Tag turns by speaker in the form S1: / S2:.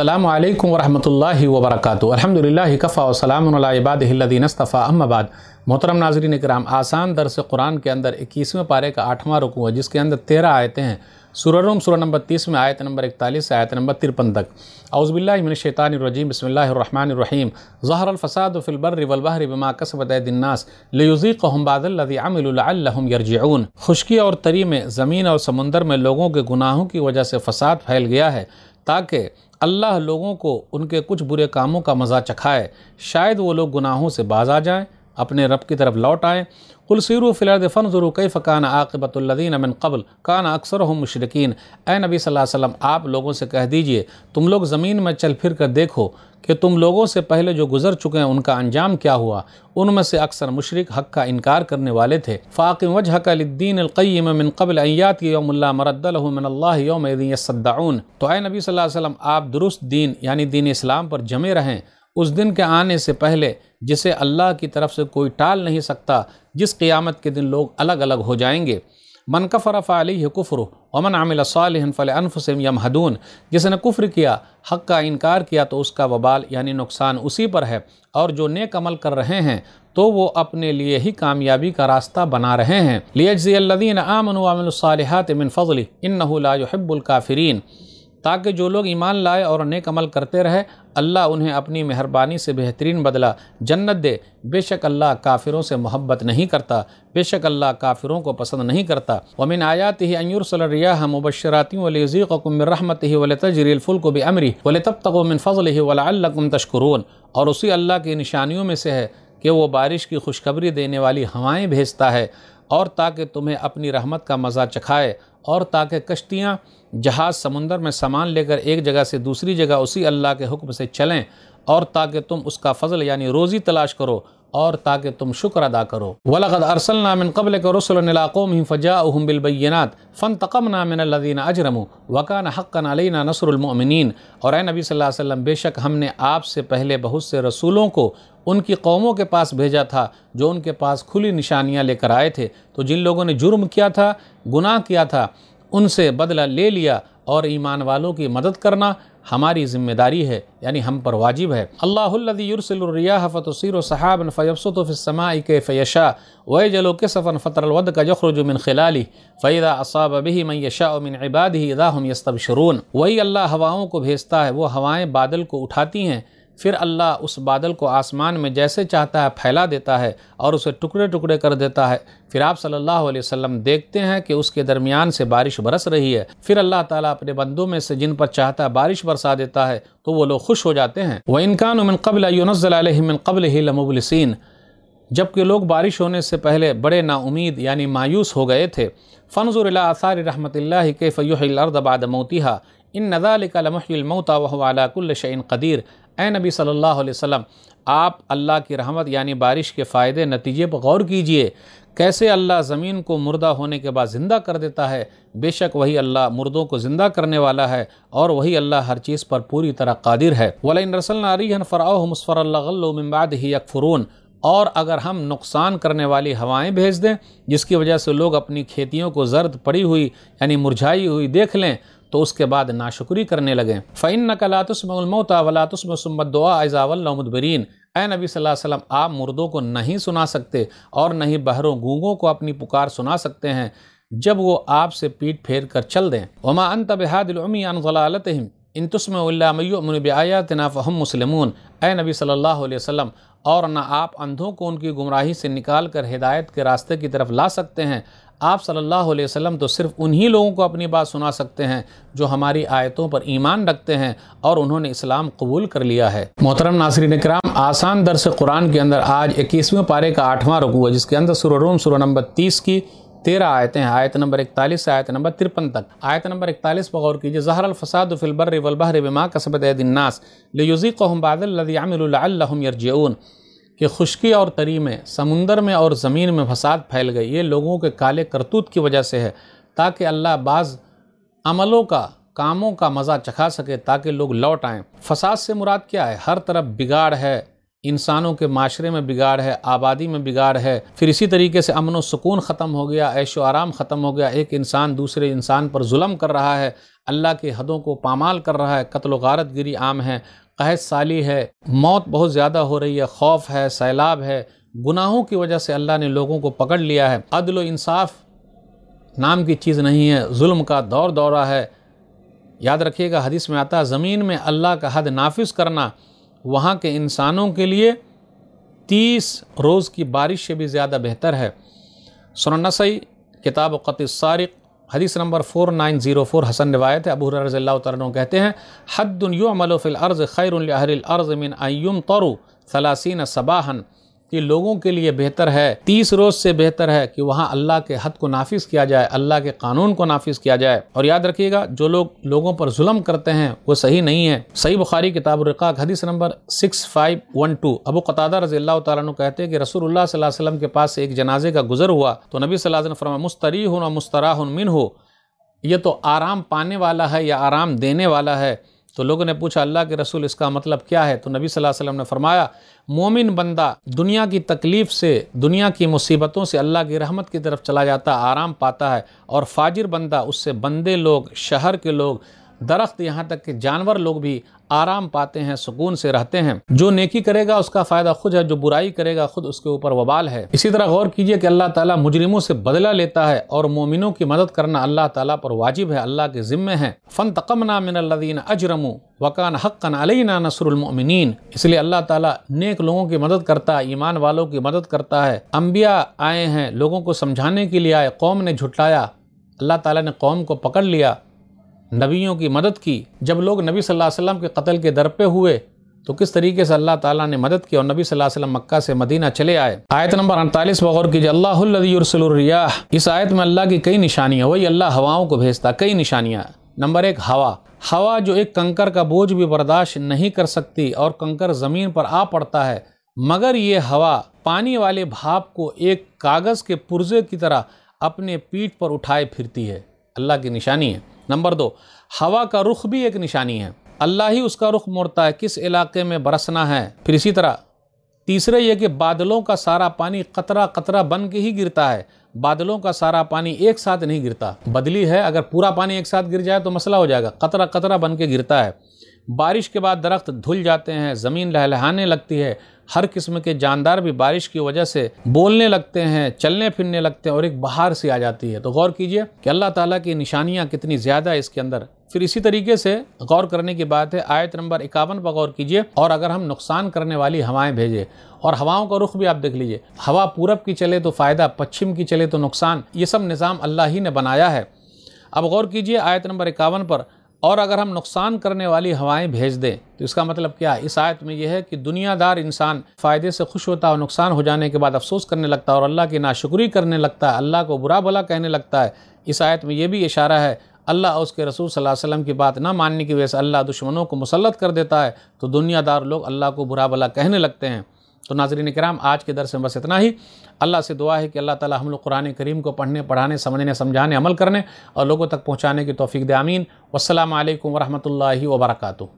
S1: अल्लाम वरहमल वबरक अलहमदिल्ला कफ़ा वसलामबादीनस्तफ़ा अहमबाद मोहतरम नाजरीन कराम आसान दरस कुरान के अंदर इक्कीसवें पारे का आठवां रुकू है जिसके अंदर तेरह आयतें हैं सुररूम सुरह नंबर तीस में आयत नंबर इकतालीस से आयत नंबर तिरपन तक अउज़बिल्लाशैतानरजीम बसमीम ज़हरफ़सादफ़िलबर वलबहर बमा लयुज़ी कहम्बादल्लाम यरजून खुशकी और तरी में ज़मीन और समुंदर में लोगों के गुनाहों की वजह से फ़साद फैल गया है ताकि अल्लाह लोगों को उनके कुछ बुरे कामों का मज़ा चखाए शायद वो लोग गुनाहों से बाज आ जाएं अपने रब की तरफ लौट आएँ कुल सैर फ़िलर फ़न ज़रू कई फ़कान आकबतुल्लिन अमिन कबल कान अक्सर हम मशरकिन ए नबी वसल्लम आप लोगों से कह दीजिए तुम लोग ज़मीन में चल फिर कर देखो कि तुम लोगों से पहले जो गुजर चुके हैं उनका अंजाम क्या हुआ उनमें से अक्सर मुशरक हक का इनकार करने वाले थे फ़ाकिम वजह कद्दीन अलकैम मिन कबल अयात यौमल्ला मरद्दमिनल्ला योम सद्दाउन तो ए नबी वसल्लम आप दुरुस्त दीन यानी दीन इस्लाम पर जमे रहें उस दिन के आने से पहले जिसे अल्लाह की तरफ से कोई टाल नहीं सकता जिस क़ियामत के दिन लोग अलग अलग हो जाएंगे मन कफ़र फ़ाली कुफ़र अमन आमिल अनफसम यम हदून जिसने कुफ़्र किया हक़ का इनकार किया तो उसका वबाल यानी नुकसान उसी पर है और जो नेक अमल कर रहे हैं तो वो अपने लिए ही कामयाबी का रास्ता बना रहे हैं लियजी आमन वामिलसालहत मिन इन नहबुल काफ़रीन ताकि जो लोग ईमान लाए और नेक अमल करते रहे अल्लाह उन्हें अपनी मेहरबानी से बेहतरीन बदला जन्नत दे बेशक अल्लाह काफिरों से मोहब्बत नहीं करता बेशक अल्लाह काफिरों को पसंद नहीं करता वमिन आयात ही अयुरसलरिया मुबशराती वलीज़ीक़ुम रहमत ही वल वलतजरीलफुल को भी अमरी वल तब तक वमिन फ़ल ही वलाकुम तशकरून और उसी अल्लाह की निशानियों में से है कि वो बारिश की खुशखबरी देने वाली हवाएँ भेजता है और ताकि तुम्हें अपनी रहमत का मज़ा चखाए और ताकि कश्तियाँ जहाज़ समुंदर में सामान लेकर एक जगह से दूसरी जगह उसी अल्लाह के हुक्म से चलें और ताकि तुम उसका फ़जल यानी रोज़ी तलाश करो और ताकि तुम शुक्र अदा करो वलगद अरसल नामिन कबल के रसुल्लाक़ोम फ़जा बिलबैनात फ़न तकम नामिन लदीन अजरम वकान हक़न अलना नसरमिन और नबी सल्लल्लाहु वसल्लम बेशक हमने आपसे पहले बहुत से रसूलों को उनकी कौमों के पास भेजा था जो उनके पास खुली निशानियाँ लेकर आए थे तो जिन लोगों ने जुर्म किया था गुनाह किया था उनसे बदला ले लिया और ईमान वालों की मदद करना हमारी जिम्मेदारी है यानी हम पर वाजिब है अल्लाहरिया फ़तुसर के फ़यशा व जलो के सफ़न फ़तरलवद का जखरजुमिन खिलाली फ़ैदा असाबी मैं यशा उमिन इबाद ही इदाहम यस्तब शरून वही अल्लाह हवाओं को भेजता है वो हवाएँ बादल को उठाती हैं फिर अल्लाह उस बादल को आसमान में जैसे चाहता है फैला देता है और उसे टुकड़े टुकड़े कर देता है फिर आप सल्लल्लाहु अलैहि वसल्लम देखते हैं कि उसके दरमियान से बारिश बरस रही है फिर अल्लाह ताला अपने बंदों में से जिन पर चाहता है बारिश बरसा देता है तो वो लोग खुश हो जाते हैं व इनकान उमिन कबल यूनजिन कबल ही लमबलसिन जबकि लोग बारिश होने से पहले बड़े नाउमीद यानी मायूस हो गए थे फ़नजूल आसार रहमत के फ़युहबाद मोतिहा इन नज़ाल लमहमौता वहलाकुल्ल शैन कदीर ए नबी सल्लल्लाहु अलैहि वसल्लम आप अल्लाह की रहमत यानी बारिश के फ़ायदे नतीजे पर गौर कीजिए कैसे अल्लाह ज़मीन को मुर्दा होने के बाद ज़िंदा कर देता है बेशक वही अल्लाह मुर्दों को ज़िंदा करने वाला है और वही अल्लाह हर चीज़ पर पूरी तरह कादिर है वलिन रसल अरीन फ़राह मुसफ़रबाद ही अकफ़रून और अगर हम नुकसान करने वाली हवाएं भेज दें जिसकी वजह से लोग अपनी खेतियों को जर्द पड़ी हुई यानी मुरझाई हुई देख लें तो उसके बाद नाशुक्री करने लगे फ़ैन नकलातमौता वलातुसमसमत ए नबी वसल्लम आप मुर्दों को नहीं सुना सकते और नहीं बहरों गूंगों को अपनी पुकार सुना सकते हैं जब वो आपसे पीठ फेर कर चल दें वमा अन बेहादिलमी अनजलालतम इन तस्मबियातना फ़हम मुसलमून ए नबी सल्लल्लाहु अलैहि वसल्लम और ना आप अंधों को उनकी गुमराही से निकाल कर हिदायत के रास्ते की तरफ ला सकते हैं आप सल्लल्लाहु अलैहि वसल्लम तो सिर्फ़ उन्हीं लोगों को अपनी बात सुना सकते हैं जो हमारी आयतों पर ईमान रखते हैं और उन्होंने इस्लाम कबूल कर लिया है मोहतरम नासरीन कराम आसान दरस कुरान के अंदर आज इक्कीसवें पारे का आठवां रुकू है जिसके अंदर सुर सुर नंबर तीस की तेरह आयतें हैं आयत नंबर इकतालीस से आयत नंबर तिरपन तक आयत नंबर इकतालीस पर गौर कीजिए जहर अलफसाद फिलबर वलबहर बिमा कसबत दिन्नास लयुज़ी कहम बादलम यरजून कि खुशकी और तरी में समुंदर में और ज़मीन में फसाद फैल गई ये लोगों के काले करतूत की वजह से है ताकि अल्लाह बाज़ अमलों का कामों का मज़ा चखा सके ताकि लोग लौट आएँ फसाद से मुराद क्या है हर तरफ बिगाड़ है इंसानों के माशरे में बिगाड़ है आबादी में बिगाड़ है फिर इसी तरीके से अमन सुकून ख़त्म हो गया ऐशो आराम ख़त्म हो गया एक इंसान दूसरे इंसान पर जुल्म कर रहा है अल्लाह के हदों को पामाल कर रहा है कत्ल गारत गिरी आम है कहत साली है मौत बहुत ज़्यादा हो रही है खौफ है सैलाब है गुनाहों की वजह से अल्लाह ने लोगों को पकड़ लिया है अदल इंसाफ नाम की चीज़ नहीं है जुल्म का दौर दौरा है याद रखिएगा हदीस में आता ज़मीन में अल्लाह का हद नाफिज करना वहाँ के इंसानों के लिए तीस रोज़ की बारिश से भी ज़्यादा बेहतर है सुनसई किताब क़त सारिक हदीस number four nine zero four हसन रवायत है अबू रज़ल्ला तन कहते हैं हद युमलफ़िलर्ज़ खैरहरर्ज़ मिन अयुम तरु सलासिन सबाहन कि लोगों के लिए बेहतर है तीस रोज़ से बेहतर है कि वहाँ अल्लाह के हद को नाफिज किया जाए अल्लाह के कानून को नाफिज किया जाए और याद रखिएगा जो लोग लोगों पर जुल्म करते हैं वो सही नहीं है सही बुखारी किताब रिकाक हदीस number six five one two Abu Qatada रजी अल्लाह तु कहते हैं कि रसूल वसलम के पास एक जनाजे का गुजर हुआ तो नबी सल्ला फरमा मुस्तरी हूँ मुस्तरा मिन हो ये तो आराम पाने वाला है या आराम देने वाला है तो लोगों ने पूछा अल्लाह के रसूल इसका मतलब क्या है तो नबी सल्लल्लाहु अलैहि वसल्लम ने फरमाया मोमिन बंदा दुनिया की तकलीफ़ से दुनिया की मुसीबतों से अल्लाह की रहमत की तरफ चला जाता आराम पाता है और फाजिर बंदा उससे बंदे लोग शहर के लोग दरख्त यहाँ तक कि जानवर लोग भी आराम पाते हैं सुकून से रहते हैं जो नेकी करेगा उसका फ़ायदा खुद है जो बुराई करेगा खुद उसके ऊपर वबाल है इसी तरह गौर कीजिए कि अल्लाह ताला मुजरिमों से बदला लेता है और मोमिनों की मदद करना अल्लाह ताला पर वाजिब है अल्लाह के ज़िम्मे है फ़न तकम मिनदीन अजरमू वकान हक़न अलैना नसरमिन इसलिए अल्लाह ताला नेक लोगों की मदद करता है ईमान वालों की मदद करता है अम्बिया आए हैं लोगों को समझाने के लिए आए कौम ने झुटलाया अल्लाह ताला ने कौम को पकड़ लिया नबियों की मदद की जब लोग नबी सल्लल्लाहु अलैहि वसल्लम के कत्ल के दर पे हुए तो किस तरीके से अल्लाह ताला ने मदद की और नबी सल्लल्लाहु अलैहि वसल्लम मक्का से मदीना चले आए आयत नंबर अड़तालीस पर गौर कीजिए अल्लाहरिया इस आयत में अल्लाह की कई निशानियाँ वही अल्लाह हवाओं को भेजता कई निशानियाँ नंबर एक हवा हवा जो एक कंकर का बोझ भी बर्दाश्त नहीं कर सकती और कंकर ज़मीन पर आ पड़ता है मगर ये हवा पानी वाले भाप को एक कागज़ के पुर्जे की तरह अपने पीठ पर उठाए फिरती है अल्लाह की निशानी है नंबर दो हवा का रुख भी एक निशानी है अल्लाह ही उसका रुख मोड़ता है किस इलाके में बरसना है फिर इसी तरह तीसरे ये कि बादलों का सारा पानी कतरा कतरा बन के ही गिरता है बादलों का सारा पानी एक साथ नहीं गिरता बदली है अगर पूरा पानी एक साथ गिर जाए तो मसला हो जाएगा कतरा कतरा बन के गिरता है बारिश के बाद दरख्त धुल जाते हैं ज़मीन लहलहाने लगती है हर किस्म के जानदार भी बारिश की वजह से बोलने लगते हैं चलने फिरने लगते हैं और एक बाहर से आ जाती है तो गौर कीजिए कि अल्लाह ताला की निशानियाँ कितनी ज़्यादा है इसके अंदर फिर इसी तरीके से गौर करने की बात है आयत नंबर इक्यावन पर गौर कीजिए और अगर हम नुकसान करने वाली हवाएं भेजें और हवाओं का रुख भी आप देख लीजिए हवा पूरब की चले तो फ़ायदा पश्चिम की चले तो नुकसान ये सब निज़ाम अल्लाह ही ने बनाया है अब गौर कीजिए आयत नंबर इक्यावन पर और अगर हम नुकसान करने वाली हवाएं भेज दें तो इसका मतलब क्या है इस आयत में यह है कि दुनियादार इंसान फ़ायदे से खुश होता है और नुकसान हो जाने के बाद अफसोस करने लगता है और अल्लाह की नाशुक्री करने लगता है अल्लाह को बुरा भला कहने लगता है इस आयत में यह भी इशारा है अल्लाह और उसके रसूल सल्लल्लाहु अलैहि वसल्लम की बात ना मानने की वजह से अल्लाह दुश्मनों को मुसलत कर देता है तो दुनियादार लोग अल्लाह को बुरा भला कहने लगते हैं तो नाजरीन कराम आज के दर से बस इतना ही अल्लाह से दुआ है कि अल्लाह ताला हम लोग कुरान करीम को पढ़ने पढ़ाने समझने समझाने अमल करने और लोगों तक पहुँचाने की तोफ़ी दामीन आलिकम वरहमल वर्का